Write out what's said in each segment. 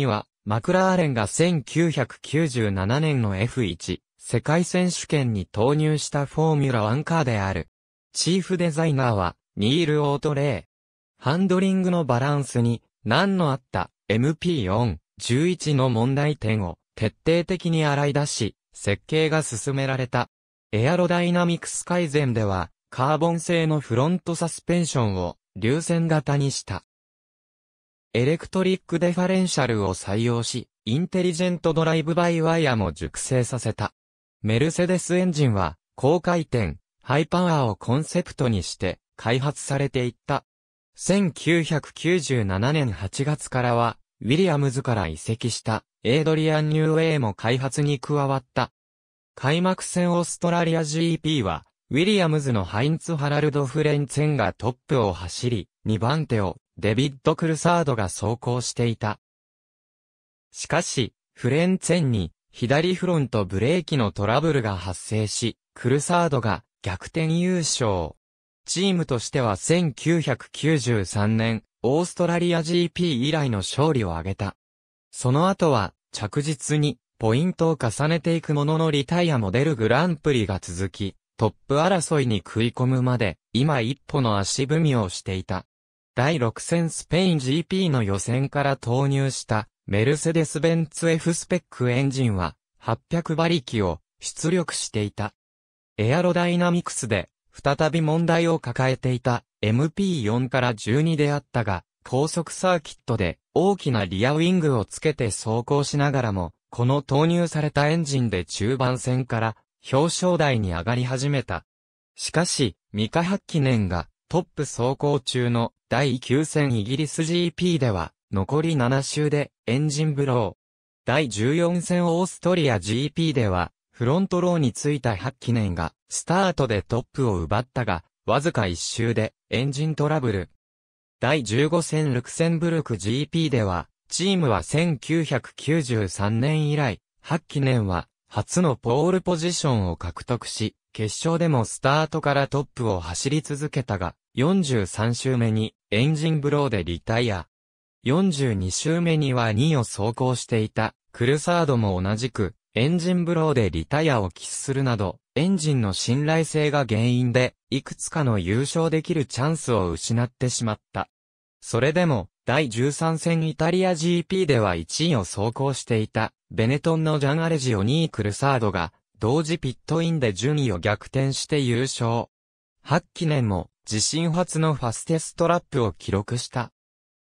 には、マクラーレンが1997年の F1 世界選手権に投入したフォーミュラ1カーである。チーフデザイナーは、ニール・オートレイ。ハンドリングのバランスに、何のあった MP4、11の問題点を徹底的に洗い出し、設計が進められた。エアロダイナミクス改善では、カーボン製のフロントサスペンションを流線型にした。エレクトリックデファレンシャルを採用し、インテリジェントドライブバイワイヤも熟成させた。メルセデスエンジンは、高回転、ハイパワーをコンセプトにして、開発されていった。1997年8月からは、ウィリアムズから移籍した、エイドリアン・ニューウェイも開発に加わった。開幕戦オーストラリア GP は、ウィリアムズのハインツ・ハラルド・フレンツェンがトップを走り、2番手をデビッド・クルサードが走行していた。しかし、フレンツェンに左フロントブレーキのトラブルが発生し、クルサードが逆転優勝。チームとしては1993年、オーストラリア GP 以来の勝利を挙げた。その後は、着実に、ポイントを重ねていくもののリタイアも出るグランプリが続き、トップ争いに食い込むまで、今一歩の足踏みをしていた。第6戦スペイン GP の予選から投入したメルセデス・ベンツ F スペックエンジンは800馬力を出力していた。エアロダイナミクスで再び問題を抱えていた MP4 から12であったが、高速サーキットで大きなリアウィングをつけて走行しながらも、この投入されたエンジンで中盤戦から表彰台に上がり始めた。しかし、未開発記念がトップ走行中の第9戦イギリス GP では、残り7周でエンジンブロー。第14戦オーストリア GP では、フロントローについた8記念が、スタートでトップを奪ったが、わずか1周でエンジントラブル。第15戦ルクセンブルク GP では、チームは1993年以来、8記念は初のポールポジションを獲得し、決勝でもスタートからトップを走り続けたが、43周目にエンジンブローでリタイア。42周目には2を走行していたクルサードも同じくエンジンブローでリタイアを喫するなど、エンジンの信頼性が原因で、いくつかの優勝できるチャンスを失ってしまった。それでも、第13戦イタリア GP では1位を走行していた、ベネトンのジャンアレジオ2位クルサードが、同時ピットインで順位を逆転して優勝。8期年も、自身初のファステストラップを記録した。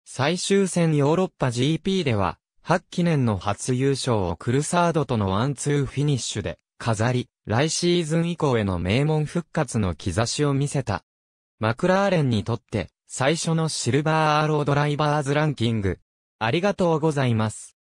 最終戦ヨーロッパ GP では、8記念の初優勝をクルサードとのワンツーフィニッシュで飾り、来シーズン以降への名門復活の兆しを見せた。マクラーレンにとって最初のシルバーアロードライバーズランキング。ありがとうございます。